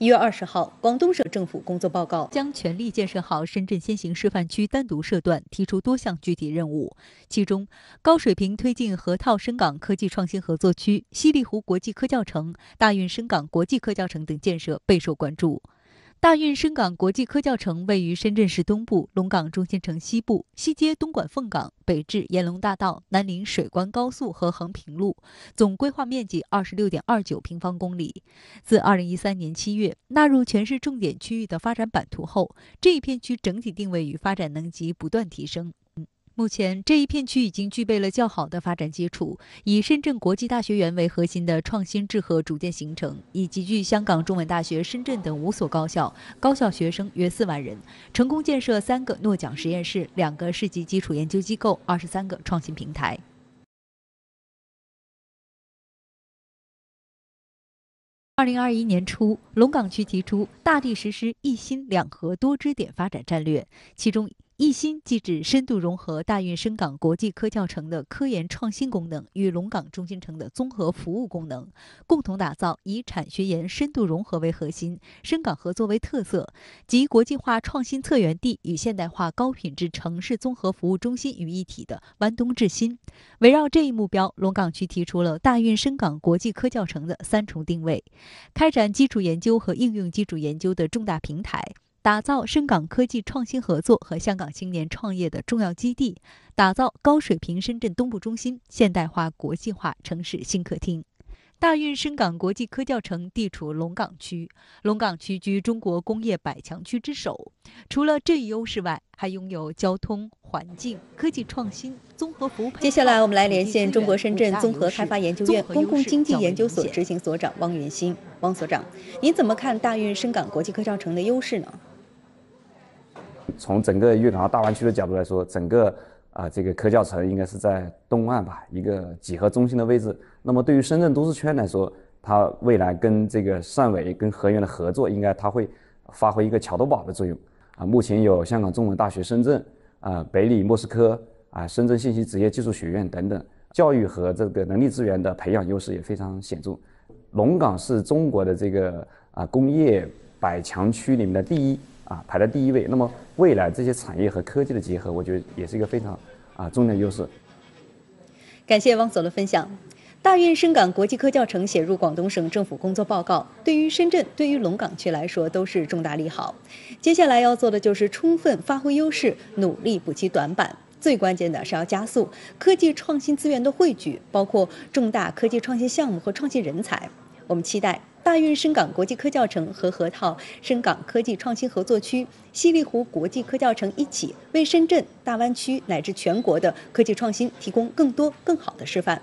一月二十号，广东省政府工作报告将全力建设好深圳先行示范区单独设段，提出多项具体任务，其中高水平推进河套深港科技创新合作区、西丽湖国际科教城、大运深港国际科教城等建设备受关注。大运深港国际科教城位于深圳市东部龙岗中心城西部，西接东莞凤岗，北至沿龙大道，南临水关高速和横平路，总规划面积二十六点二九平方公里。自二零一三年七月纳入全市重点区域的发展版图后，这一片区整体定位与发展能级不断提升。目前，这一片区已经具备了较好的发展基础，以深圳国际大学园为核心的创新制合逐渐形成，已集聚香港中文大学、深圳等五所高校，高校学生约四万人，成功建设三个诺奖实验室、两个市级基础研究机构、二十三个创新平台。二零二一年初，龙岗区提出大力实施“一心两核多支点”发展战略，其中。一心即指深度融合大运深港国际科教城的科研创新功能与龙岗中心城的综合服务功能，共同打造以产学研深度融合为核心、深港合作为特色及国际化创新策源地与现代化高品质城市综合服务中心于一体的湾东智新。围绕这一目标，龙岗区提出了大运深港国际科教城的三重定位：开展基础研究和应用基础研究的重大平台。打造深港科技创新合作和香港青年创业的重要基地，打造高水平深圳东部中心现代化国际化城市新客厅。大运深港国际科教城地处龙岗区，龙岗区居中国工业百强区之首。除了这一优势外，还拥有交通、环境、科技创新综合服务接下来我们来连线中国深圳综合开发研究院公共经济研究所执行所长汪云新。汪所长，您怎么看大运深港国际科教城的优势呢？从整个粤港澳大湾区的角度来说，整个啊这个科教城应该是在东岸吧，一个几何中心的位置。那么对于深圳都市圈来说，它未来跟这个汕尾、跟河源的合作，应该它会发挥一个桥头堡的作用。啊，目前有香港中文大学深圳、啊北理莫斯科、啊深圳信息职业技术学院等等，教育和这个人力资源的培养优势也非常显著。龙岗是中国的这个啊工业百强区里面的第一。啊，排在第一位。那么未来这些产业和科技的结合，我觉得也是一个非常啊重要的优势。感谢汪总的分享。大运深港国际科教城写入广东省政府工作报告，对于深圳、对于龙岗区来说都是重大利好。接下来要做的就是充分发挥优势，努力补齐短板。最关键的是要加速科技创新资源的汇聚，包括重大科技创新项目和创新人才。我们期待。大运深港国际科教城和河套深港科技创新合作区、西丽湖国际科教城一起，为深圳、大湾区乃至全国的科技创新提供更多、更好的示范。